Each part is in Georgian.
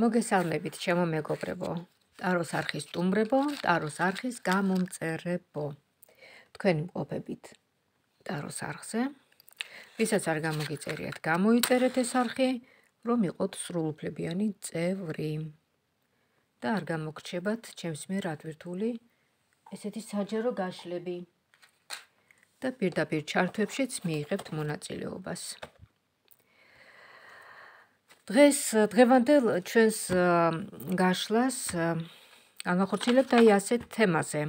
მოგესალმებით ჩემო მეგობრებო ტაროს არხის სტუმრებო ტაროს არხის გამომწერებო თქვენი მყოფებით ტაროს არხზე ვისაც არ გამოგიწერიათ გამოიწერეთ ეს არხი რომ იყოთ სრულუფლებიანი წევრი და არ გამოგრჩებათ ჩემს მიერ ადვირთული ესეთი საჯარო გაშლები და პირდაპირ ჩართვებშიც მიიღებთ მონაწილეობას დღეს დღევანდელ ჩვენს გაშლას ანახორციელებ და ასეთ თემაზე.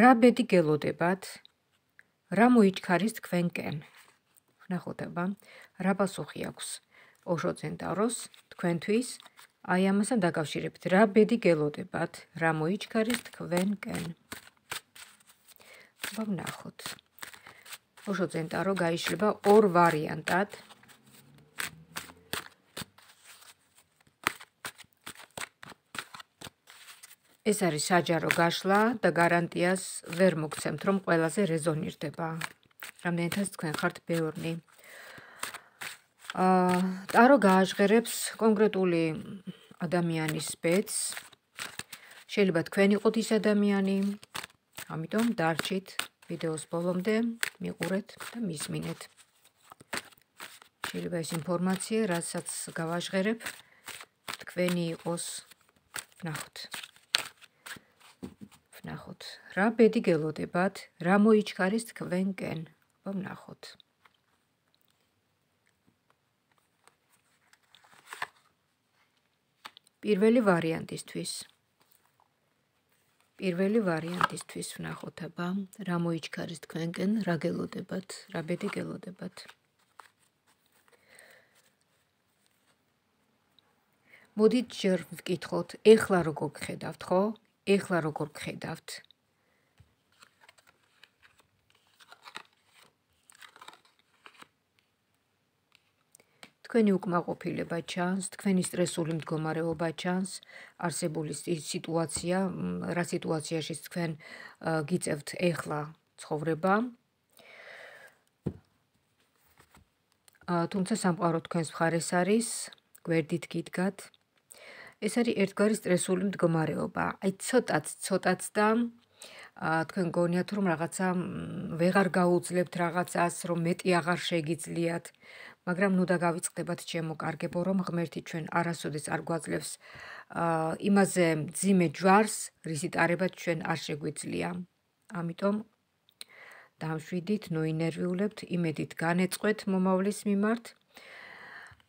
რა ბედი გელოდებათ? რა მოიჩქარის თქვენკენ? ნახოთება, რა პასუხი აქვს ოშოცენტაროს თქვენთვის? აი ამასთან დაკავშირებით, რა ბედი გელოდებათ? რა მოიჩქარის თქვენკენ? აბა ნახოთ. ოშოცენტარო გაიშლება ორ ვარიანტად. ეს არის საჯარო გაშლა და გარანტიას ვერ მოგცემთ, რომ ყველაზე რეზონირდება. რამდენიც თქვენ ხართ ბეორნი. აა ტარო გააჟღერებს კონკრეტული ადამიანის ბედს. შეიძლება თქვენ იყოთ ის ადამიანი. ამიტომ დარჩით ვიდეოს ბოლომდე, მიყურეთ და მისმინეთ. შეიძლება ეს ინფორმაცია, რასაც გავაჟღერებ, თქვენი იყოს. ნახოთ. რა ბედი გელოდებათ, რა მოიჩქარის თქვენკენ? ვნახოთ. პირველი ვარიანტისთვის. პირველი ვარიანტისთვის ვნახოთ აბა, რა მოიჩქარის თქვენკენ, რა გელოდებათ, რა ბედი გელოდებათ. მოდით ჯერ ვკითხოთ, ეხლა როგორ გხედავთ, ხო? ეხლა როგორ გხედავთ? თქვენი უკმაყოფილება ჩანს, თქვენი стреსული მდგომარეობა ჩანს, არსებული სიტუაცია, რა სიტუაციაშიც თქვენ გიწევთ ეხლა ცხოვრება. ა თუმცა სამყარო თქვენს მხარეს არის, გვერდით გიდგათ. ეს არის ერთგვარი стреსული მდგომარეობა. აი ცოტაც, ცოტაც და თქვენ გონიათ რომ რაღაცა ვეღარ გაუძლებთ რაღაცას რომ მეტი აღარ შეგიძლიათ მაგრამ ნუ და გავიწყდებათ ჩემო კარგებო რომ ღმერთი ჩვენ არასოდეს არ გვაძლევს იმაზე ძიმე ჯვარს რისიტარებად ჩვენ არ შეგვიძლია ამიტომ დამშვიდით ნუ ინერვიულებთ იმედით განეწყვეთ მომავლის მიმართ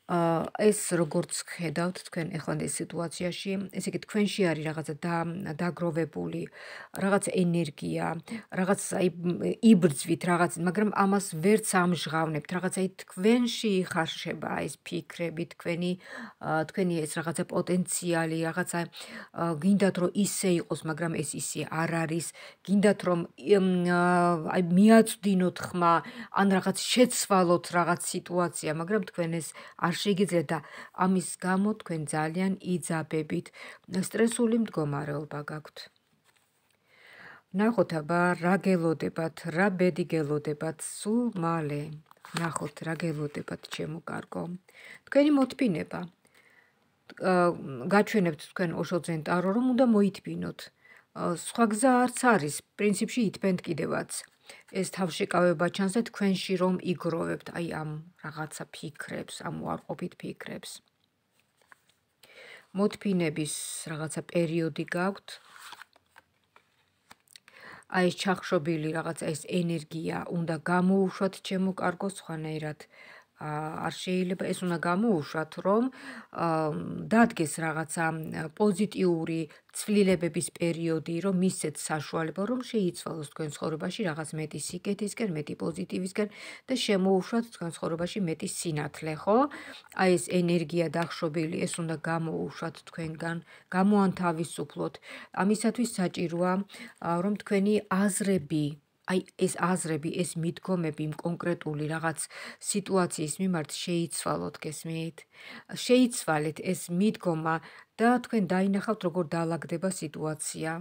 ა ეს როგორც ხედავთ თქვენ ეხლანდელ სიტუაციაში, ესე იგი თქვენში არის რაღაცა დაგროვებული, რაღაც ენერგია, რაღაც აი იბრძვით რაღაც, მაგრამ ამას ვერც ამჟღავნებთ, რაღაცა აი თქვენში ხარშება ეს ფიქრები, თქვენი თქვენი ეს რაღაცა პოტენციალი, რაღაცა გინდათ რომ ისე იყოს, მაგრამ ეს ისე არ არის, გინდათ რომ აი მიაწვდინოთ ხმა, ან რაღაც შეცვალოთ რაღაც სიტუაცია, მაგრამ თქვენ ეს არ შეგიძლიათ ამის გამო თქვენ ძალიან იძაბებით სტრესული მდგომარეობა გაქვთ ნახოთ აბა რა გელოდებათ რა ბედი გელოდებათ სულ მალე ნახოთ რა გელოდებათ ჩემო კარგო თქვენი მოთფინება გაჩვენებთ თქვენ ოშოძენტარო რომ უნდა მოითფინოთ სხვა გზა არც არის პრინციპში ითფენთ კიდევაც ეს თავშეკავება ჩანს და თქვენში რომ იგროვებთ აი ამ რაღაცა ფიქრებს, ამ უარყოფით ფიქრებს. მოთფინების რაღაცა პერიოდი გაქვთ. აი ეს ჩახშობილი რაღაცა ეს ენერგია უნდა გამოუშვათ ჩემო კარგო სხვანაირად. აა არ შეიძლება ეს უნდა გამოუშვათ, რომ დადგეს რაღაცა პოზიტიური ცვლილებების პერიოდი, რომ მისცეთ საშუალება, რომ შეიცვალოს თქვენ ცხოვრებაში რაღაც მეტი სიკეთისკენ, მეტი პოზიტივისკენ და შემოუშვათ თქვენ ცხოვრებაში მეტი სინათლე, ხო? აი ეს ენერგია დახშობილი, ეს უნდა გამოუშვათ თქვენგან, გამოანთავისუფლოთ. ამისათვის საჭიროა, რომ თქვენი აზრები აი ეს აზრები, ეს მიდგომები იმ კონკრეტული რაღაც სიტუაციის მიმართ შეიცვალოთ გესმით? შეიცვალეთ ეს მიდგომა და თქვენ დაინახავთ როგორ დაალაგდება სიტუაცია.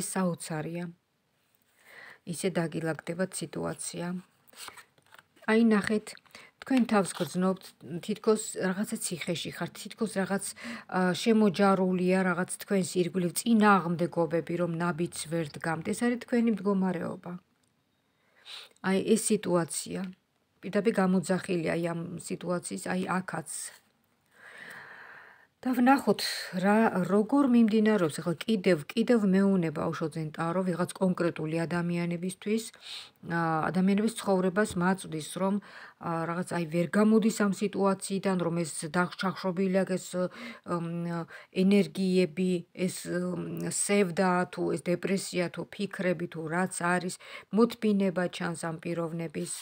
ეს საოცარია. ისე დაგილაგდება სიტუაცია. აი ნახეთ თქვენ თავს გძნობთ თითქოს რაღაცა ციხეში ხართ თითქოს რაღაც შემოჯარულია რაღაც თქვენს ირგვლივ წინააღმდეგობები რომ ნაბიჯს ვერ დგამთ ეს არის თქვენი მდგომარეობა აი ეს სიტუაცია პირდაპირ გამოძახილია აი ამ სიტუაციის აი აქაც და ვნახოთ რა როგორ მიმდინარეობს ახლა კიდევ კიდევ მეუნება აუშოძენ ტარო ვიღაც კონკრეტული ადამიანებისთვის ადამიანების ცხოვრებას მაწვდის რომ რაღაც აი ვერ გამოდის ამ სიტუაციიდან რომ ეს დახშახშობილია ეს ენერგიები ეს სევდა თუ ეს დეპრესია თუ ფიქრები თუ რაც არის მოთმინება ჩანს ამ პიროვნების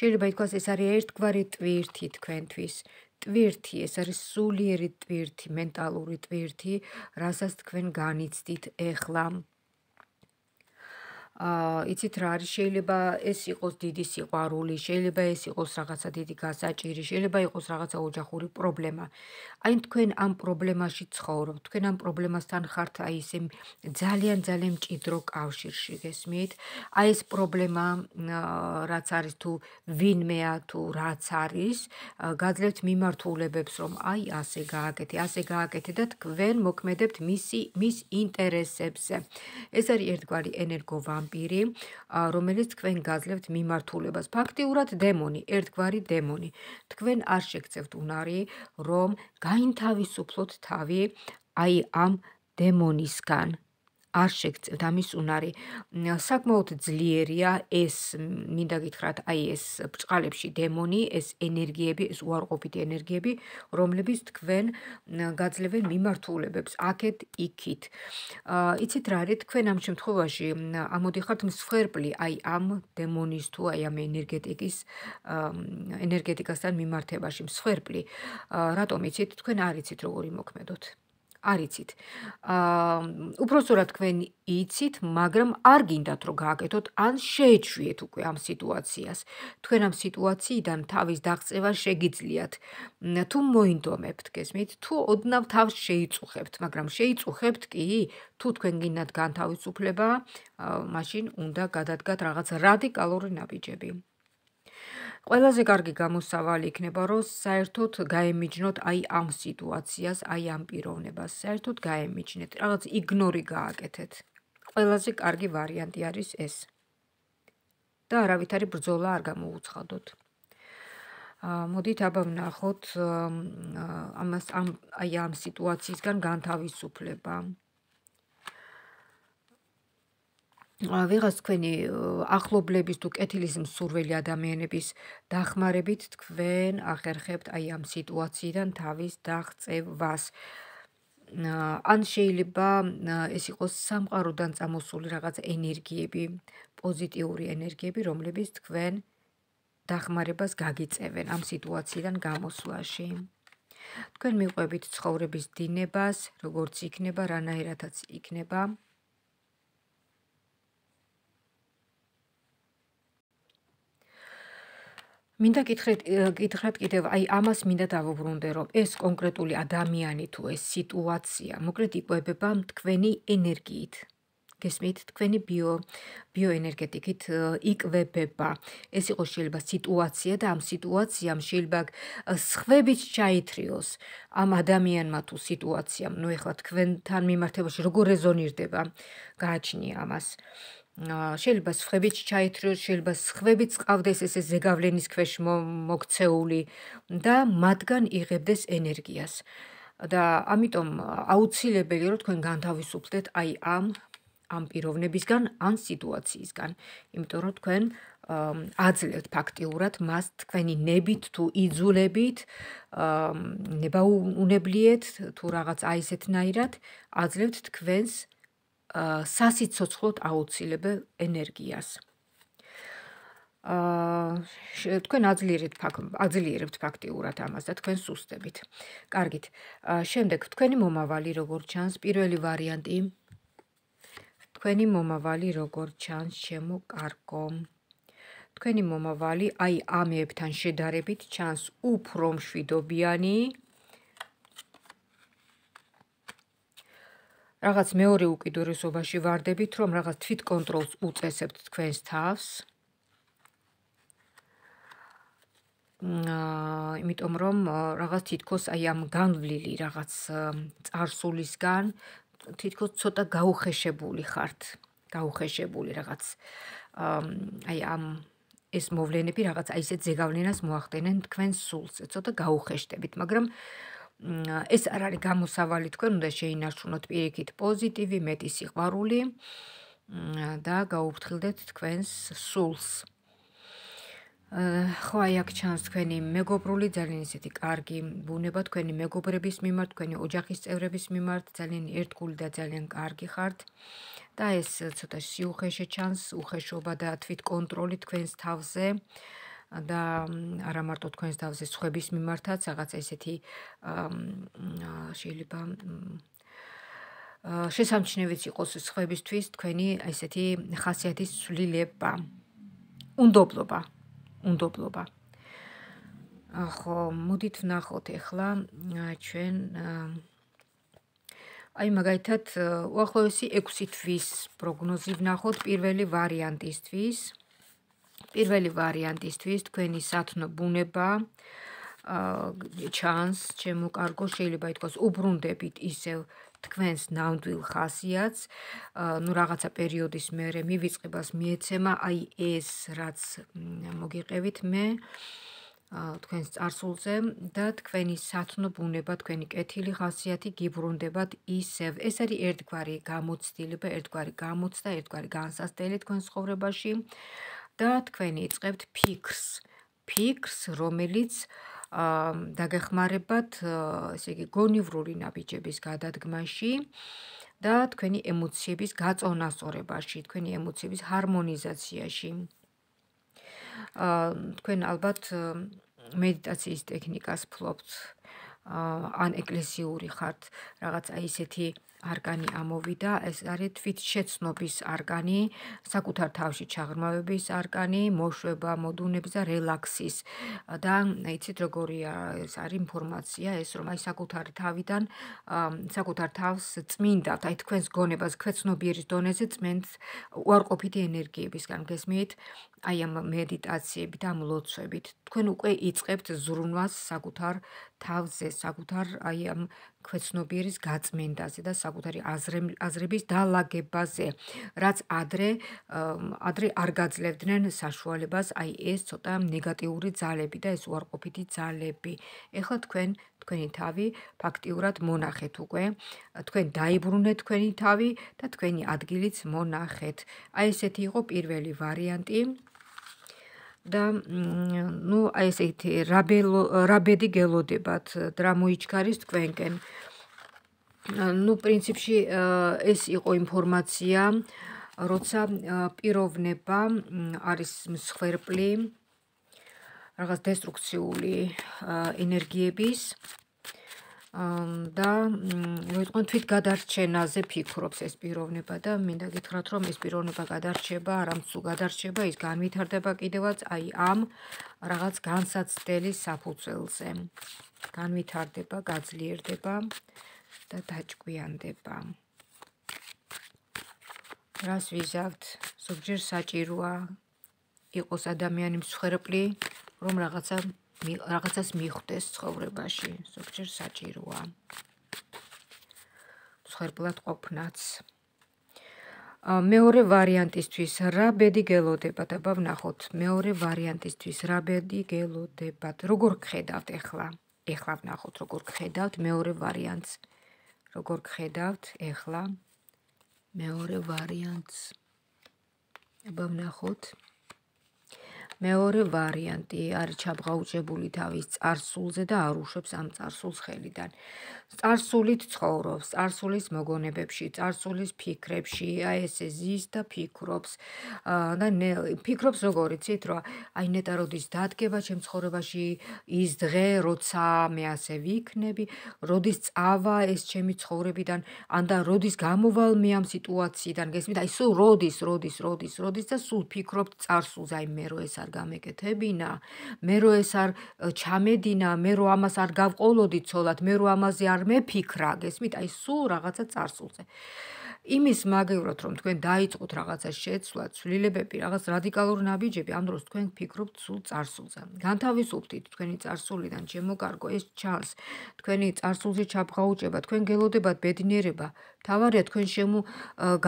შეიძლება ითქვას ეს არის ერთგვარი ტვირთი თქვენთვის ტვირთი, ეს არის სულიერი ტვირთი, მენტალური ტვირთი, რასაც თქვენ განიცდით ეხლა იცით რა არის შეიძლება ეს იყოს დიდი სიყვარული შეიძლება ეს იყოს რაღაცა დიდი გასაჭირი შეიძლება იყოს რაღაცა ოჯახური პრობლემა აი თქვენ ამ პრობლემაში ცხოვრობთ თქვენ ამ პრობლემასთან ხართ აი ეს ძალიან ძალიან მჭიდრო კავშირში გესმით აი ეს პრობლემა რაც არის თუ ვინმეა თუ რაც არის გაძლევთ მიმართულებებს რომ აი ასე გააკეთე ასე გააკეთე და თქვენ მოქმედებთ მის მის ინტერესებზე ეს არის ერთგვარი ენერგო ვამპირი ვამპირი, რომელიც თქვენ გაძლევთ მიმართულებას. ფაქტიურად დემონი, ერთგვარი დემონი. თქვენ არ შეგწევთ უნარი, რომ გაინთავისუფლოთ თავი აი ამ დემონისგან. არ შეგწევთ ამის უნარი. საკმაოდ ძლიერია ეს, მინდა გითხრათ, აი ეს ბრწყალებში დემონი, ეს ენერგიები, ეს უარყოფითი ენერგიები, რომლებიც თქვენ გაძლევენ მიმართულებებს აქეთ იქით. აიცით რა არის თქვენ ამ შემთხვევაში ამოდიხართ მსხვერპლი, აი ამ დემონის თუ აი ამ ენერგეტიკის ენერგეტიკასთან მიმართებაში მსხვერპლი. რატომ იცით თქვენ არიცით როგორი მოქმედოთ? არიცით. აა უფრო სწორად თქვენ იცით, მაგრამ არ გინდათ რომ გააკეთოთ ან შეეჩვიეთ უკვე ამ სიტუაციას. თქვენ ამ სიტუაციიდან თავის დაღწევა შეგიძლიათ. თუ მოინდომებთ, გესმით, თუ ოდნავ თავს შეიწუხებთ, მაგრამ შეიწუხებთ კი, თუ თქვენ გინდათ განთავისუფლება, აა მაშინ უნდა გადადგათ რაღაც რადიკალური ნაბიჯები. ყველაზე კარგი გამოსავალი იქნება რომ საერთოდ გაემიჯნოთ აი ამ სიტუაციას, აი ამ პიროვნებას, საერთოდ გაემიჯნეთ, რაღაც იგნორი გააკეთეთ. ყველაზე კარგი ვარიანტი არის ეს. და არავითარი ბრძოლა არ გამოუცხადოთ. ა მოდით აბა ვნახოთ ამას ამ აი ამ სიტუაციისგან განთავისუფლება. ვიღაც თქვენი ახლობლების თუ კეთილის მსურველი ადამიანების დახმარებით თქვენ ახერხებთ აი ამ სიტუაციიდან თავის დაღწევას. ან შეიძლება ეს იყოს სამყაროდან წამოსული რაღაც ენერგიები, პოზიტიური ენერგიები, რომლებიც თქვენ დახმარებას გაგიწევენ ამ სიტუაციიდან გამოსვლაში. თქვენ მიყვებით ცხოვრების დინებას, როგორც იქნება, რანაირადაც იქნება. მინდა კითხეთ კითხრათ კიდევ აი ამას მინდა დავუბრუნდე რომ ეს კონკრეტული ადამიანი თუ ეს სიტუაცია მოკლედ იყובება თქვენი ენერგიით გესმით თქვენი ბიო ბიოენერგეტიკით იყובება ეს იყოს შეიძლება სიტუაცია და ამ სიტუაციამ შეიძლება სხვებიც ჩაითრიოს ამ ადამიანმა თუ სიტუაციამ ნუ ეხლა თქვენთან მიმართებაში როგორ რეზონირდება გააჩნია ამას შეიძლება სხვებიც ჩაითრიოს, შეიძლება სხვებიც წავდეს ესე ზეგავლენის ქვეშ მოქცეული და მათგან იღებდეს ენერგიას. და ამიტომ აუცილებელია რომ თქვენ განთავისუფლდეთ აი ამ ამ პიროვნებისგან, ამ სიტუაციისგან, იმიტომ რომ თქვენ აძლევთ ფაქტიურად მას თქვენი ნებით თუ იძულებით, ნებაუნებლიეთ თუ რაღაც აი ესეთნაირად აძლევთ თქვენს სასიცოცხლოდ აუცილებელ ენერგიას. აა თქვენ აძლიერებთ აძლიერებთ ფაქტიურად ამას და თქვენ სუსტებით. კარგით. შემდეგ თქვენი მომავალი როგორ ჩანს? პირველი ვარიანტი. თქვენი მომავალი როგორ ჩანს? შემოკარგო. თქვენი მომავალი აი ამეებთან შედარებით ჩანს უფრო მშვიდობიანი, რაღაც მეორე უკიდურესობაში ვარდებით, რომ რაღაც თვითკონტროლს უწესებთ თქვენს თავს. აა, იმიტომ რომ რაღაც თითქოს აი ამ განვლილი რაღაც წარსულისგან თითქოს ცოტა გაუხეშებული ხართ, გაუხეშებული რაღაც აი ამ ესmodelVersionები რაღაც აი ესე ზეგავლენას მოახდენენ თქვენს სულს, ცოტა გაუხეშდებით, მაგრამ აა ეს არ არის გამოსავალი თქვენ უნდა შეინარჩუნოთ პირიქით პოზიტივი, მეტი სიყვარული და გაუფრთხილდეთ თქვენს სულს. ხო აი აქ ჩანს თქვენი მეგობრული ძალიან ისეთი კარგი ბუნება თქვენი მეგობრების მიმართ, თქვენი ოჯახის წევრების მიმართ ძალიან ერთგული და ძალიან კარგი ხართ. და ეს ცოტა სიუხეში ჩანს უხეშობა და თვითკონტროლი თქვენს თავზე. აა და არა მარტო თქვენს თავზე სხების მიმართაც რაღაც ესეთი შეიძლება შესამჩნევიც იყოს სხებისთვის თქვენი ესეთი ხასიათის სვლილება. უნდობლობა. უნდობლობა. ახო, მოდით ვნახოთ ახლა ჩვენ აი მაგალითად უახლოესი 6 თვის პროგნოზი ვნახოთ პირველი ვარიანტისთვის. პირველი ვარიანტისთვის თქვენი სათნო ბუნება ჩანს ჩემო კარგო შეიძლება ითქვას უბრუნდებით ისევ თქვენს ნამდვილ ხასიათს ну რაღაცა პერიოდის მერე მივიწყებას მიეცემა აი ეს რაც მოგიყევით მე თქვენს წარსულზე და თქვენი სათნო ბუნება, თქვენი კეთილი ხასიათი გიბრუნდებათ ისევ. ეს არის ერთგვარი გამოცდილება, ერთგვარი გამოცდა, ერთგვარი განსასწრელი თქვენს ცხოვრებაში. და თქვენ იწყებთ ფიქრს, ფიქრს, რომელიც აა დაგეხმარებათ, ესე იგი, გონივრული ნაბიჯების გადადგმაში და თქვენი ემოციების გაწონასწორებაში, თქვენი ემოციების ჰარმონიზაციაში. აა თქვენ ალბათ მედიტაციის ტექნიკას ფლობთ, აა ან ეკლესიური ხართ, რაღაც აი ესეთი აა არგანი ამოვიდა, ეს არის თვითშეცნობის არგანი, საკუთარ თავში ჩაღრმავების არგანი, მოშვება, მოდუნებს და რელაქსის. და იცით როგორი ეს არის ინფორმაცია, ეს რომ აი საკუთარ თავიდან საკუთარ თავს წმინდათ, აი თქვენს გონებას, ქვეცნობიერის დონეზე წმენთ უარყოფითი ენერგიებისგან გესმით. აი ამ მედიტაციებით ამ ლოცვებით თქვენ უკვე იწყებთ ზრუნვას საკუთარ თავზე, საკუთარ აი ამ ქვეცნობიერის გაწმენდაზე და საკუთარი აზრების დალაგებაზე, რაც ადრე ადრე არ გაძლევდნენ საშუალებას, აი ეს ცოტა ნეგატიური ძალები და ეს უარყოფითი ძალები. ეხლა თქვენ თქვენი თავი ფაქტიურად მონახეთ უკვე, თქვენ დაიბრუნეთ თქვენი თავი და თქვენი ადგილიც მონახეთ. აი ესეთი იყო პირველი ვარიანტი. და ну а ესეთი რაბელო რაბედი გელოდებათ და მოიჩქარის თქვენკენ. ну პრინციპში ეს იყო ინფორმაცია, როცა პიროვნება არის მსხვერპლი რაღაც деструкციული ენერგიების და ვიტყვით თვით გადარჩენაზე ფიქრობს ეს პიროვნება და მინდა გითხრათ რომ ეს პიროვნება გადარჩება არ ამცუ გადარჩება ის განვითარდება კიდევაც აი ამ რაღაც განსაცდელი საფუძველზე განვითარდება გაძლიერდება და დაჭკვიანდება რას ვიზავთ ზოგჯერ საჭიროა იყოს ადამიანის მსხრეპლი რომ რაღაცა რაღაცას მიხვდეს ცხოვრებაში, ზოგჯერ საჭიროა. მსხერპლად ყოფნაც. მეორე ვარიანტისთვის რა ბედი გელოდებათ? აბა ვნახოთ. მეორე ვარიანტისთვის რა ბედი გელოდებათ? როგორ გხედავთ ეხლა? ეხლა ვნახოთ, როგორ გხედავთ მეორე ვარიანტს. როგორ გხედავთ ეხლა მეორე ვარიანტს? აბა ვნახოთ. მეორე ვარიანტი არის ჩაბღაუჭებული თავის წარსულზე და არუშებს ამ წარსულს ხელიდან. წარსულით ცხოვრობს, წარსულის მოგონებებში, წარსულის ფიქრებში, აი ესე ზის და ფიქრობს. და ნე ფიქრობს როგორ იცით, რომ აი ნეტა როდის დადგება ჩემ ცხოვრებაში ის დღე, როცა მე ასე ვიქნები, როდის წავა ეს ჩემი ცხოვრებიდან, ანდა როდის გამოვალ მე ამ სიტუაციიდან, გესმით? აი სულ როდის, როდის, როდის, როდის და სულ ფიქრობ წარსულზე, აი მე რო ეს არ გამეკეთებინა მე რო ეს არ ჩამედინა მე რო ამას არ გავყოლოდი ცოლად მე რო ამაზე არ მეფიქრა გესმით აი სულ რაღაცა царსულზე იმის მაგევრად რომ თქვენ დაიწყოთ რაღაცა შეცვლა ცვლილებები რაღაც რადიკალურ ნაბიჯები ამ დროს თქვენ ფიქრობთ სულ царსულზე განთავისუფლდით თქვენი царსულიდან შემოკარგო ეს ჩანს თქვენი царსულზე ჩაფღაუჭება თქვენ გელოდებათ ბედნიერება თავარია თქვენ შემო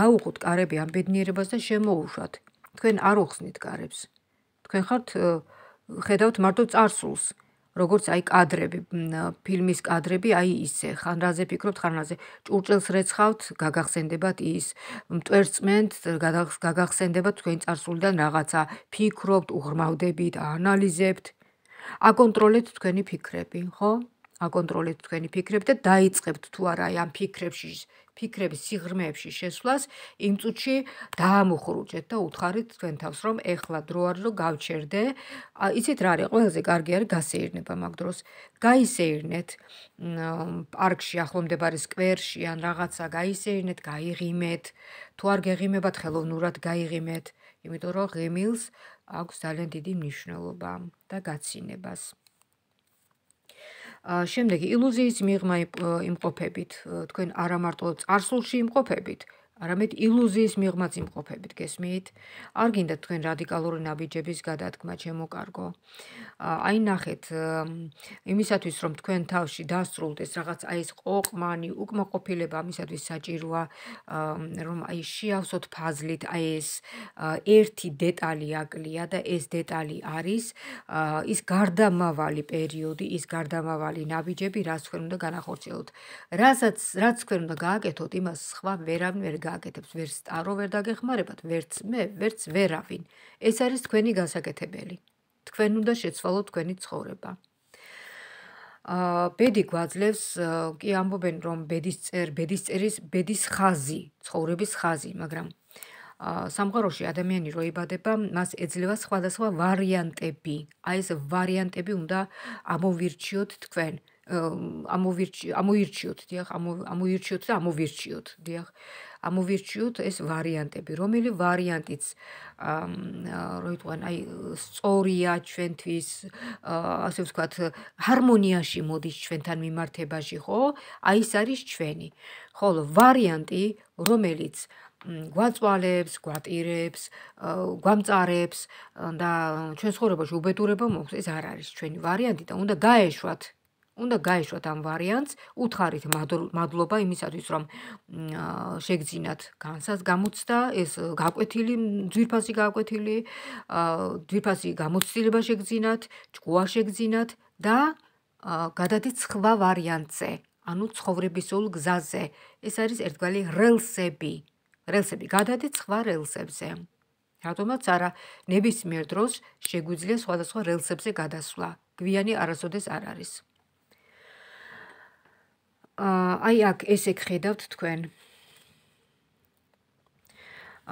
გაუღოთ კარები ამ ბედნიერებას და შემოუშვათ თქვენ არ უხსნით კარებს თქვენ ხართ ხედავთ მარტო წარსულს როგორც აი კადრები ფილმის კადრები აი ისე ხან რაზე ფიქრობთ ხან რაზე ჭურჭელს რეცხავთ გაგახსენდებათ ის მტვერწმენთ გაგახსენდებათ თქვენ წარსულიდან რაღაცა ფიქრობთ უღრმავდებით ანალიზებთ აკონტროლებთ თქვენი ფიქრები ხო აკონტროლეთ თქვენი ფიქრები და დაიწყებთ თუ არა ამ ფიქრებში ფიქრების სიღრმეებში შესვლას იმ წუთში დაამუხრუჭეთ და უთხარით თქვენ თავს რომ ეხლა დრო არ რო გავჩერდე იცით რა არის ყველაზე კარგი არის გასეირნება მაგ დროს გაისეირნეთ პარკში ახლომდებარე სკვერში ან რაღაცა გაისეირნეთ გაიღიმეთ თუ არ გეღიმებათ ხელოვნურად გაიღიმეთ იმიტომ რომ ღიმილს აქვს ძალიან დიდი მნიშვნელობა და გაცინებას შემდეგი ილუზიის მიღმა იმყოფებით, თქვენ არამარტო წარსულში იმყოფებით, არამედ ილუზიის მიღმაც იმყოფებით გესმით? არ გინდათ თქვენ რადიკალური ნაბიჯების გადადგმა ჩემოკარგო? აი ნახეთ, იმისათვის რომ თქვენ თავში დასრულდეს რაღაც აი ეს ყოყმანი, უკმაყოფილება ამისათვის საჭიროა, რომ აი შეავსოთ ფაზლით აი ეს ერთი დეტალი აკლია და ეს დეტალი არის ის გარდამავალი პერიოდი, ის გარდამავალი ნაბიჯები, რაც თქვენ უნდა განახორციელოთ. რასაც რაც თქვენ უნდა გააკეთოთ, იმას სხვა ვერ ვერ გააკეთებს, ვერც სტარო ვერ დაგეხმარებათ, ვერც მე, ვერც ვერავინ. ეს არის თქვენი გასაკეთებელი. თქვენ უნდა შეცვალოთ თქვენი ცხოვრება. აა ბედი გვაძლევს, კი ამბობენ, რომ ბედის წერ, ბედის წერის, ბედის ხაზი, ცხოვრების ხაზი, მაგრამ აა სამყაროში ადამიანი რო იბადება, მას ეძლევა სხვადასხვა ვარიანტები. აი ეს ვარიანტები უნდა ამოვირჩიოთ თქვენ. ამოვირჩიოთ, ამოირჩიოთ, დიახ, ამოირჩიოთ და ამოვირჩიოთ, დიახ. ამოვირჩიოთ ეს ვარიანტები, რომელი ვარიანტიც როიტყვან, აი, სწორია ჩვენთვის, ასე ვთქვათ, ჰარმონიაში მოდის ჩვენთან მიმართებაში, ხო? აი ეს არის ჩვენი. ხოლო ვარიანტი, რომელიც გვაწვალებს, გვატირებს, გვამწარებს და ჩვენ ცხოვრებაში უბედურება მოქვს, ეს არ არის ჩვენი ვარიანტი და უნდა გაეშვათ უნდა გაეშვათ ამ ვარიანტს, უთხარით მადლობა იმისათვის, რომ შეგძინათ განსაც გამოცდა, ეს გაკვეთილი, ძვირფასი გაკვეთილი, ძვირფასი გამოცდილება შეგძინათ, ჯგუა შეგძინათ და გადადით სხვა ვარიანტზე, ანუ ცხოვრებისეულ გზაზე. ეს არის ერთგვარი რელსები. რელსები, გადადით სხვა რელსებზე. რატომაც არა ნებისმიერ დროს შეგვიძლია სხვადასხვა რელსებზე გადასვლა. გვიანი არასოდეს არ არის. აი აქ ესე ხედავთ თქვენ.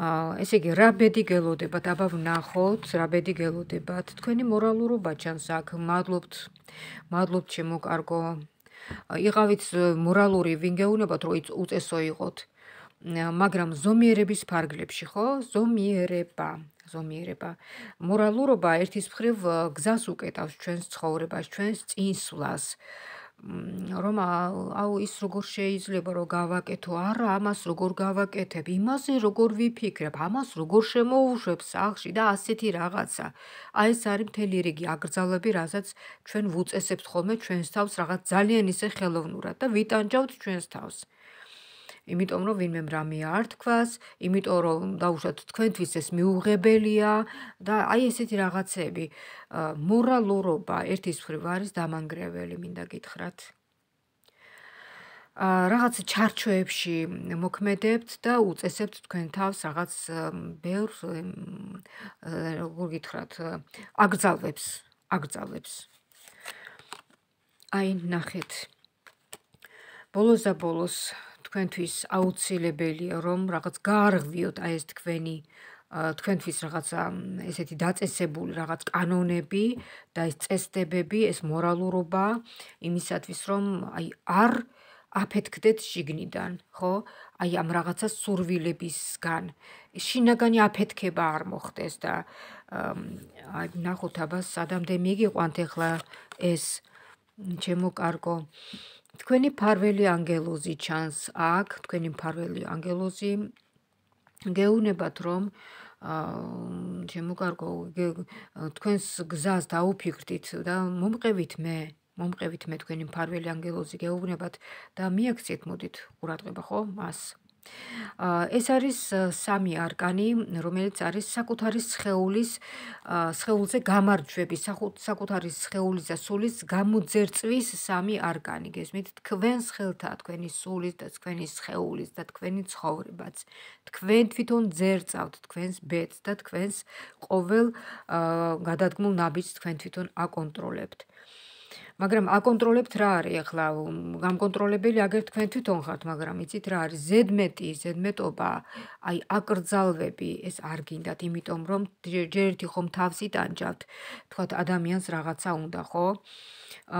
აა ესე იგი რაბედი გელოდებათ, აბა ვნახოთ, რაბედი გელოდებათ. თქვენი მორალურობა ჩანს აქ. მადლობთ. მადლობთ ჩემო კარგო. იყავით მორალური ვინგეუნებათ, რომ უწესო იყოთ. მაგრამ ზომიერების ფარგლებში, ხო? ზომიერება. ზომიერება. მორალურობა ერთის მხრივ გზას უკეტავს ჩვენს ცხოვრებას, ჩვენს წინსვლას. აა რომ აუ ის როგორ შეიძლება რომ გავაკეთო? არა, ამას როგორ გავაკეთებ? იმაზე როგორ ვიფიქრებ? ამას როგორ შემოვუშვებ სახში და ასეთი რაღაცა. აი ეს არის მთელი რიგი აგრძალები, რასაც ჩვენ ვუწესებთ ხოლმე ჩვენს თავს რაღაც ძალიან ისე ხელოვნურად და ვიტანჯავთ ჩვენს თავს. იმიტომ რომ ვინმემ რამე არ თქვას, იმიტომ რომ დაუშვათ თქვენთვის ეს მიუღებელია და აი ესეთი რაღაცები მორალურობა ერთის მხრივ არის დამანგრეველი, მინდა გითხრათ. ა რაღაც ჩარჩოებში მოქმედებთ და უწესებთ თქვენ თავს რაღაც ბევრ როგორ გითხრათ აგზავებს აგზავებს აი ნახეთ ბოლოს და ბოლოს თქვენთვის აუცილებელია რომ რაღაც გაარღვიოთ აი ეს თქვენი თქვენთვის რაღაცა ესეთი დაწესებული რაღაც კანონები და ეს წესდებები, ეს მორალურობა იმისათვის რომ აი არ აფეთქდეთ შიგნიდან, ხო? აი ამ რაღაცა სურვილებისგან. შინაგანი აფეთქება არ მოხდეს და აი ნახოთ აბა სადამდე მიიყვანთ ახლა ეს ჩემო კარგო. თქვენი ფარველი ანგელოზი ჩანს აქ, თქვენი ფარველი ანგელოზი გეუნებათ რომ აა ჩემო კარგო, თქვენს გზას დაუფიქრდით და მომყევით მე, მომყევით მე თქვენი ფარველი ანგელოზი გეუნებათ და მიაქციეთ მოდით ყურადღება ხო მას, ეს არის სამი არკანი, რომელიც არის საკუთარი სხეულის სხეულზე გამარჯვების, საკუთარი სხეულის და სულის გამოძერწვის სამი არკანი. გესმით, თქვენ ხელთა, თქვენი სულის და თქვენი სხეულის და თქვენი ცხოვრებაც. თქვენ თვითონ ძერწავთ თქვენს ბედს და თქვენს ყოველ გადადგმულ ნაბიჯს თქვენ თვითონ აკონტროლებთ. მაგრამ აკონტროლებთ რა არის ახლა გამკონტროლებელი აგერ თქვენ თვითონ ხართ მაგრამ იცით რა არის ზედმეტი ზედმეტობა აი აკრძალვები ეს არ გინდათ იმიტომ რომ ჯერ ერთი ხომ თავსი დანჯავთ თქვათ ადამიანს რაღაცა უნდა ხო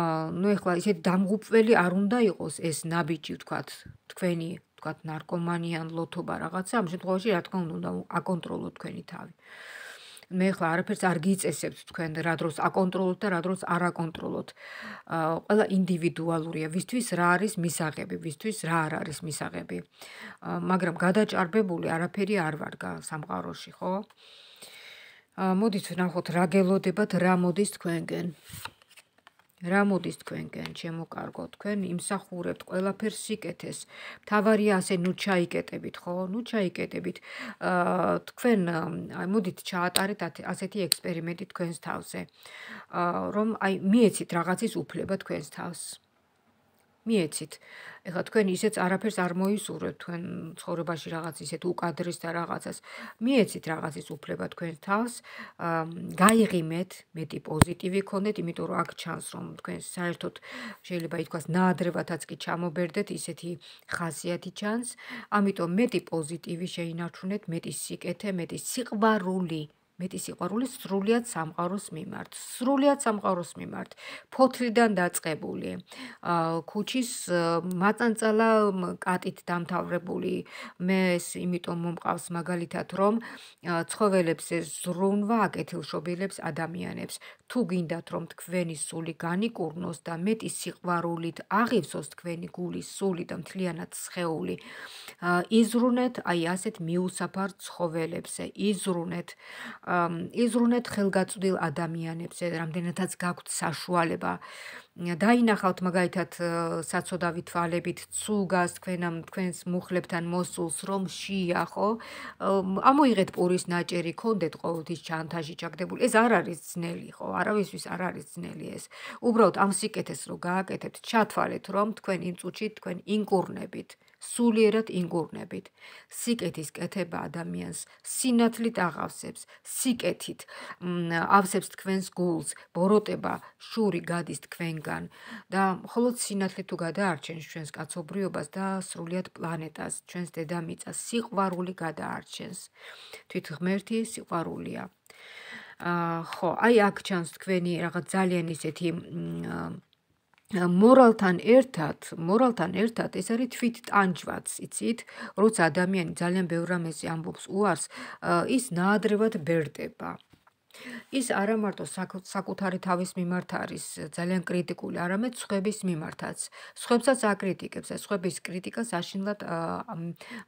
აა ну ახლა ისეთ დამღუპველი არ უნდა იყოს ეს ნაბიჯი თქვათ თქვენი თქვათ ნარკომანიან ლოთობა რაღაცა ამ შემთხვევაში რა თქმა უნდა აკონტროლო თქვენი თავი მე ხლა არაფერს არ გიწესებთ თქვენ რა დროს აკონტროლოთ და რა დროს არ აკონტროლოთ. აა ყველა ინდივიდუალურია, ვისთვის რა არის მისაღები, ვისთვის რა არ არის მისაღები. აა მაგრამ გადაჭარბებული არაფერი არ ვარ გა სამყაროში, ხო? აა მოდით ნახოთ რა გელოდებათ, რა მოდის თქვენგან. რა მოდის თქვენგან, ჩემო კარგო, თქვენ იმსახურებთ ყველაფერს სიკეთეს. თავარია ასე ნუ ჩაიკეტებით, ხო? ნუ ჩაიკეტებით. აა თქვენ აი მოდით ჩაატარეთ ასეთი ექსპერიმენტი თქვენს თავზე. აა რომ აი მიეცით რაღაცის უფლება თქვენს თავს. მიეცით. აა ეხლა თქვენ ისეც არაფერს არ მოისურვებთ თქვენ ცხოვრებაში რაღაც ისეთ უკადრეს და რაღაცას. მიეცით რაღაცის უფლება თქვენ თავს, გაიღიმეთ, მეტი პოზიტივი ქონდეთ, იმიტომ რომ აქ ჩანს რომ თქვენ საერთოდ შეიძლება ითქვას ნაადრევათაც კი ჩამობერდეთ, ისეთი ხასიათი ჩანს. ამიტომ მეტი პოზიტივი შეინარჩუნეთ, მეტი სიკეთე, მეტი სიყვარული. მეტი სიყვარული სრულიად სამყაროს მიმართ, სრულიად სამყაროს მიმართ, ფოთლიდან დაწყებული, ქუჩის მაწანწალა კატით დამთავრებული. მე ეს იმიტომ მომყავს მაგალითად, რომ ცხოველებს ეს ზრუნვა აკეთილშობილებს ადამიანებს. თუ გინდათ, რომ თქვენი სული განიკურნოს და მეტი სიყვარულით აღივსოს თქვენი გულის სული და მთლიანად შეეული, იზრუნეთ აი ასეთ მიუსაფარ ცხოველებს, იზრუნეთ იზრუნეთ ხელგაწვდილ ადამიანებს, რამდენადაც გაქვთ საშუალება. დაინახავთ მაგალითად საწოდავი თვალებით ცუგას თქვენამ თქვენს მუხლებთან მოსულს რომ შია ხო ამოიღეთ პურის ნაჭერი კონდეთ ყოველთვის ჩანთაში ჩაგდებული ეს არ არის ძნელი ხო არავისთვის არ არის ძნელი ეს უბრალოდ ამ სიკეთეს რო გააკეთეთ ჩათვალეთ რომ თქვენ იმ წუთში თქვენ ინკურნებით სულიერად ინგურნებით. სიკეთის კეთება ადამიანს სინათლით აღავსებს, სიკეთით ავსებს თქვენს გულს, ბოროტება შური გადის თქვენგან და მხოლოდ სინათლით თუ გადაარჩენს ჩვენს კაცობრიობას და სრულიად პლანეტას, ჩვენს დედამიწას სიყვარული გადაარჩენს. თვით ღმერთი სიყვარულია. ა ხო, აი აქ ჩანს თქვენი რაღაც ძალიან ისეთი მ მორალთან ერთად, მორალთან ერთად ეს არის თვით ტანჯვაც, იცით? როცა ადამიანი ძალიან ბევრ რამეზე ამბობს უარს, ის ნაადრევად ბერდება. ის არამარტო საკუთარი თავის მიმართ არის ძალიან კრიტიკული, არამედ სხვების მიმართაც. სხვებსაც აკრიტიკებს და სხვების კრიტიკა საშინლად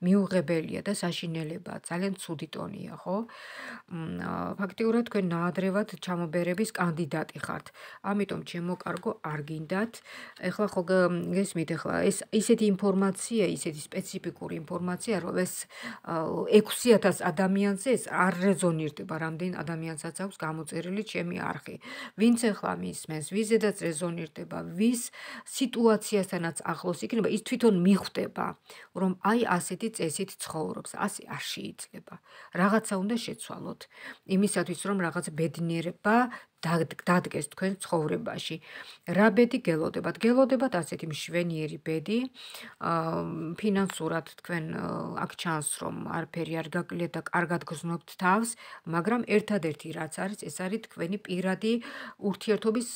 მიუღებელია და საშინელება, ძალიან ცუდი ტონია, ხო? ფაქტიურად თქვენ ნაადრევად ჩამობერების კანდიდატი ხართ. ამიტომ ჩემო კარგო არ გინდათ. ეხლა ხო გესმით ეხლა ეს ისეთი ინფორმაცია, ისეთი სპეციფიკური ინფორმაცია, რომ ეს 6000 ადამიანზე ეს არ რეზონირდება რამდენ ადამიანსაც რასაც აქვს გამოწერილი ჩემი არხი. ვინც ახლა მისმენს ვიზე და რეზონირდება, ვის სიტუაციასთანაც ახლოს იქნება, ის თვითონ მიხვდება, რომ აი ასეთი წესით ცხოვრობს, ასე არ შეიძლება. რაღაცა უნდა შეცვალოთ. იმისათვის რომ რაღაც ბედნიერება დადგეს თქვენ ცხოვრებაში. რა ბედი გელოდებათ? გელოდებათ ასეთი მშვენიერი ბედი, ფინანსურად თქვენ აქ ჩანს რომ არაფერი არ გაკლიათ და კარგად გზნობთ თავს, მაგრამ ერთადერთი რაც არის, ეს არის თქვენი პირადი ურთიერთობის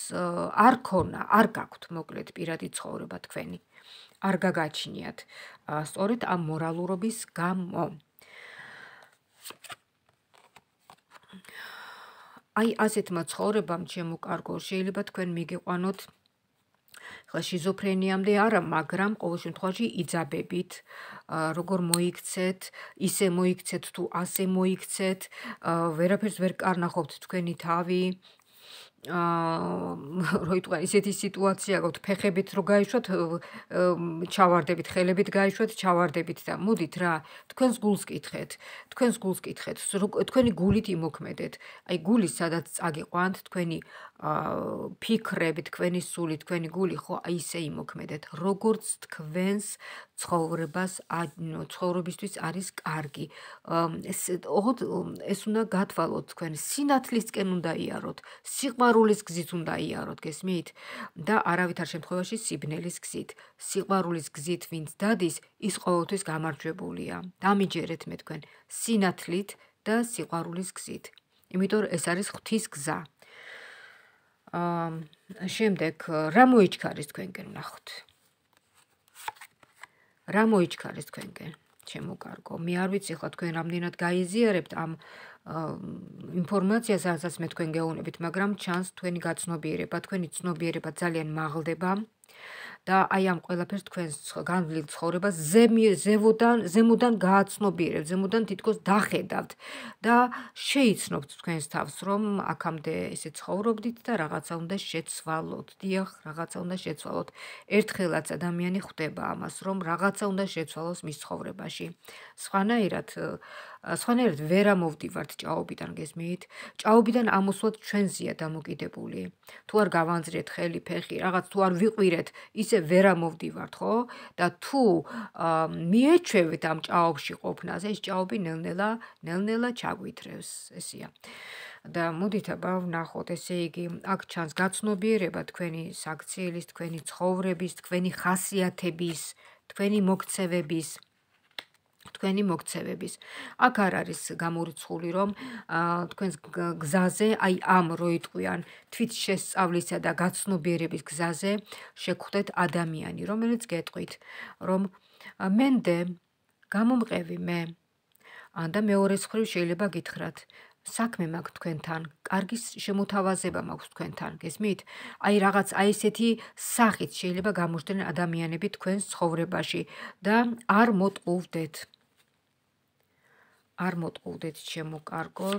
არ ქონა, არ გაქვთ მოკლედ პირადი ცხოვრება თქვენი. არ გაგაჩნიათ. სწორედ ამ მორალურობის გამო. აი ასეთმა ცხოვრებამ შემოკარგო შეიძლება თქვენ მიგიყვანოთ ხა შიზოფრენიამდე არა მაგრამ ყოველ შემთხვევაში იძაბებით როგორ მოიქცეთ ისე მოიქცეთ თუ ასე მოიქცეთ ვერაფერს ვერ კარნახობთ თქვენი თავი აა როი თქვა ისეთი სიტუაცია გქოთ ფეხებით რო გაიშოთ ჩავარდებით ხელებით გაიშოთ ჩავარდებით და მოდით რა თქვენს გულს კითხეთ თქვენს გულს კითხეთ თქვენი გულით იმოქმედეთ აი გული სადაც წაგიყვანთ თქვენი აა ა ფიქრები, თქვენი სული, თქვენი გული ხო ისე იმოქმედეთ, როგორც თქვენს ცხოვრებას, ანუ ცხოვრებისთვის არის კარგი. ეს ოღონდ ეს უნდა გათვალოთ თქვენ სინათლისკენ უნდა იაროთ, სიყვარულის გზით უნდა იაროთ, გესმით? და არავითარ შემთხვევაში სიბნელის გზით. სიყვარულის გზით ვინც დადის, ის ყოველთვის გამარჯვებულია. დამიჯერეთ მე თქვენ სინათლით და სიყვარულის გზით. იმიტომ ეს არის ღვთის გზა. აა შემდეგ რა მოიჩქარეს თქვენკენ ნახოთ. რა მოიჩქარეს თქვენკენ? ჩემო კარგო, მე არ ვიცი ხო თქვენ რამდენად გაიზიარებთ ამ ინფორმაციას, რასაც მე თქვენ გეუბნებით, მაგრამ ჩანს თქვენი გაცნობიერება, თქვენი ცნობიერება ძალიან მაღლდება. აა და აი ამ ყველაფერს თქვენს განვლილ ცხოვრებას ზემოდან ზემოდან გააცნობიერებ, ზემოდან თითქოს დახედავთ და შეიცნობთ თქვენს თავს, რომ აქამდე ესე ცხოვრობდით და რაღაცა უნდა შეცვალოთ. დიახ, რაღაცა უნდა შეცვალოთ. ერთხელაც ადამიანი ხვდება ამას, რომ რაღაცა უნდა შეცვალოს მის ცხოვრებაში. სხვანაირად სხვანაირად ვერ ამოვდივართ ჭაობიდან გესმით. ჭაობიდან ამოსვლა ჩვენზეა დამოკიდებული. თუ არ გავანძრეთ ხელი, ფეხი, რაღაც თუ არ ვიყვირე მივიდეთ, ისე ვერ ამოვდივართ, ხო? და თუ მიეჩვევით ამ ჭაობში ყოფნას, ეს ჭაობი ნელ-ნელა, ნელ-ნელა ჩაგვითრევს, ესეა. და მოდით აბა ვნახოთ, ესე იგი, აქ ჩანს გაცნობიერება თქვენი საქციელის, თქვენი ცხოვრების, თქვენი ხასიათების, თქვენი მოქცევების. თქვენი მოქცევების. აქ არ არის გამორიცხული რომ თქვენს გზაზე, აი ამ როიტყვიან თვით შესწავლისა და გაცნობიერების გზაზე შეგხვდეთ ადამიანი, რომელიც გეტყვით, რომ მენდე გამომყევი მე. და მეორეს ხრივ შეიძლება გითხრათ საქმე მაქვს თქვენთან, კარგი შემოთავაზება მაქვს თქვენთან, გესმით? აი რაღაც აი ესეთი სახით შეიძლება გამოჩნდნენ ადამიანები თქვენს ცხოვრებაში და არ მოტყუვდეთ. არ მოტყუდეთ ჩემო კარგო.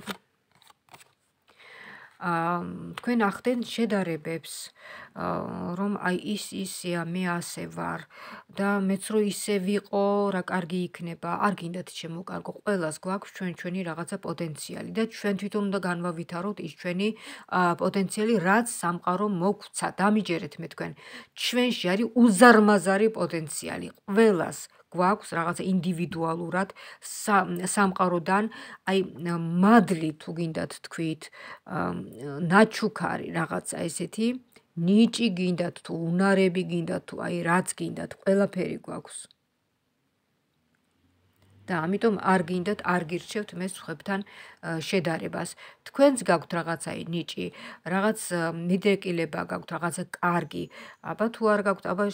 აა თქვენ ახდენ შედარებებს, რომ აი ის ისია, მე ასე ვარ და მეც რო ისე ვიყო, რა კარგი იქნება. არ გინდათ ჩემო კარგო, ყველას გვაქვს ჩვენ ჩვენი რაღაცა პოტენციალი და ჩვენ თვითონ უნდა განვავითაროთ ის ჩვენი პოტენციალი, რაც სამყარო მოგვცა. დამიჯერეთ მე თქვენ, ჩვენში არის უზარმაზარი პოტენციალი ყველას. გვაქვს რაღაცა ინდივიდუალურად სამყაროდან აი მადლი თუ გინდათ თქვით ნაჩუქარი რაღაცა ესეთი ნიჭი გინდათ თუ უნარები გინდათ თუ აი რაც გინდათ ყველაფერი გვაქვს და ამიტომ არ გინდათ არ გირჩევთ მე სხვებთან შედარებას. თქვენს გაქვთ რაღაცაი ნიჭი, რაღაც მიდეკილება გაქვთ, რაღაცა კარგი. აბა თუ არ გაქვთ, აბა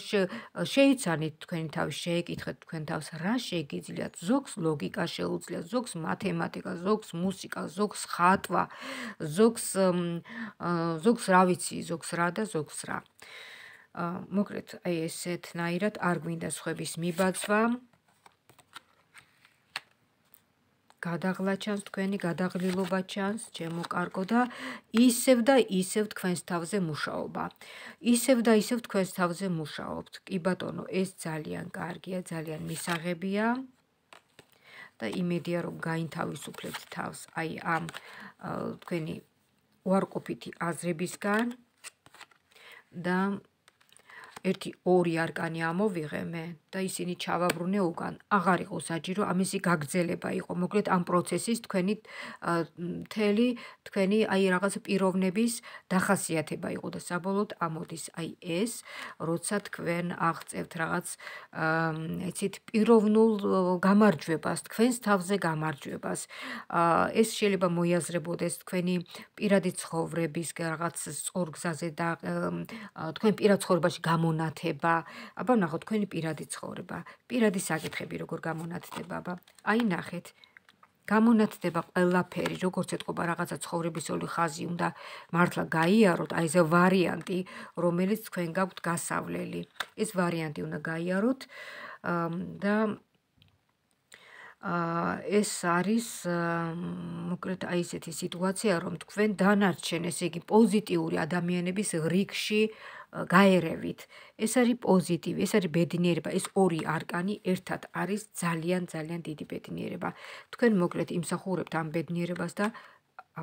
შეიძლება თქვენი თავი შეეკითხეთ თქვენ თავს, რა შეგიძლიათ? ზოგს ლოგიკა შეუძლია, ზოგს მათემატიკა, ზოგს მუსიკა, ზოგს ხატვა, ზოგს ზოგს რა ვიცი, ზოგს რა და ზოგს რა. აა მოკლედ აი ესეთ ნაირად არ გვინდა ხების მიბაცვა. გადაღლა ჩანს თქვენი გადაღლილობა ჩანს ჩემო კარკო და ისევ და ისევ თქვენს თავზე მუშაობა ისევ და ისევ თქვენს თავზე მუშაობთ კი ბატონო ეს ძალიან კარგია ძალიან მისაღებია და იმედია რომ გაინთავისუფლებთ თავს აი ამ თქვენი უარყოფითი აზრებისგან და ერთი ორი არკანი ამოვიღე მე და ისინი ჩავაბრუნე უკან. აღარ იყო საჭირო ამისი გაგზელება იყო. მოკლედ ამ პროცესის თქვენი მთელი თქვენი აი რაღაც პიროვნების დახასიათება იყო და საბოლოოდ ამოდის აი ეს, როცა თქვენ აღწევთ რაღაც ეცით პიროვნულ გამარჯვებას, თქვენს თავზე გამარჯვებას. ეს შეიძლება მოიაზრებოდეს თქვენი პირადი ცხოვრების რაღაც წორგზაზე და თქვენ პირად ცხოვრებაში გამო გამონათება. აბა ნახოთ თქვენი პირადი ცხოვრება, პირადი საკითხები როგორ გამონათდება, აბა. აი ნახეთ. გამონათდება ყველაფერი, როგორც ეთყობა რაღაცა ცხოვრებისული ხაზი უნდა მართლა გაიაროთ, აი ესე ვარიანტი, რომელიც თქვენ გაქვთ გასავლელი. ეს ვარიანტი უნდა გაიაროთ და ეს არის მოკლედ აი ესეთი სიტუაცია, რომ თქვენ დანარჩენ, ესე იგი, პოზიტიური ადამიანების რიგში გაერევით. ეს არის პოზიტივი, ეს არის ბედნიერება, ეს ორი არკანი ერთად არის ძალიან ძალიან დიდი ბედნიერება. თქვენ მოკლედ იმსახურებთ ამ ბედნიერებას და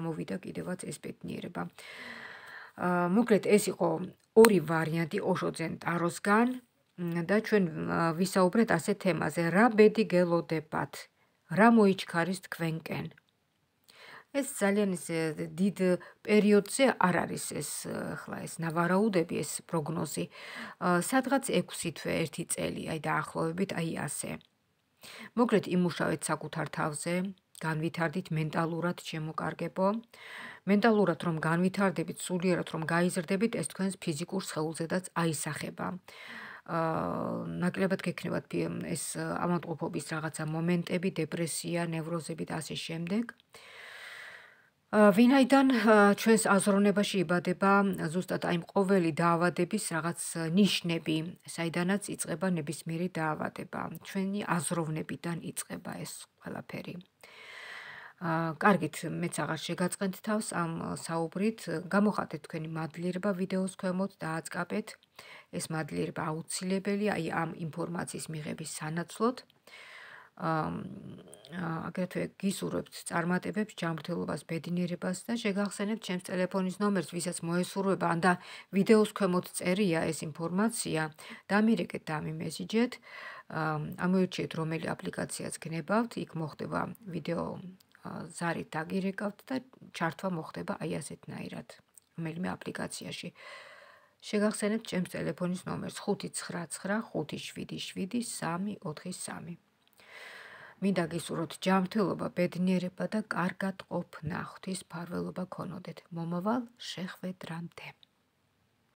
ამოვიდა კიდევაც ეს ბედნიერება. აა მოკლედ ეს იყო ორი ვარიანტი ოშოძენ ტაროსგან. და ჩვენ ვისაუბრეთ ასე თემაზე, რა ბედი გელოდებათ რა მოიჩქარის თქვენკენ. ეს ძალიან ის დიდ პერიოდზე არ არის ეს ხლა ეს ნავარაუდები ეს პროგნოზი. სადღაც 6 თვე ერთი წელი, აი დაახლოებით აი ასე. მოკლედ იმუშავეთ საკუთარ თავზე, განვითარდით მენტალურად, შემოკარგებო. მენტალურად რომ განვითარდებით, სულიერად რომ გაიზრდებით, ეს თქვენს ფიზიკურ სხეულზედაც აისახება. აა აა ნაკლებად გექნებათ ეს ამოტყოფობის რაღაცა მომენტები, დეპრესია, ნევროზები და ასე შემდეგ. ვინაიდან ჩვენს აზროვნებაში იბადება ზუსტად აი ყოველი დაავადების რაღაც ნიშნები, საიდანაც იწყება ნებისმიერი დაავადება. ჩვენი აზროვნებიდან იწყება ეს ყველაფერი. აა კარგით მეც აღარ შეგაწყენთ თავს ამ საუბრით გამოხატეთ თქვენი მადლიერება ვიდეოს ქვემოთ და აწკაპეთ ეს მადლიერება აუცილებელია აი ამ ინფორმაციის მიღების სანაცვლოდ აა აგრეთვე გისურვებთ წარმატებებს, ჯანმრთელობას, ბედნიერებას და შეგახსენებთ ჩემს ტელეფონის ნომერს, ვისაც მოესურვება ან და ვიდეოს ქვემოთ წერია ეს ინფორმაცია, დამირეკეთ და მიმესიჯეთ. აა ამოიჩიეთ რომელი აპლიკაციას გნებავთ, იქ მოხდება ვიდეო ზარით დაგირეკავთ და ჩართვა მოხდება აი ასეთნაირად რომელიმე აპლიკაციაში შეგახსენებთ ჩემს ტელეფონის ნომერს 599577343 მინდა გისურვოთ ჯანმრთელობა ბედნიერება და კარგად ყოფნა ღვთის ფარველობა ქონოდეთ მომავალ შეხვედრამდე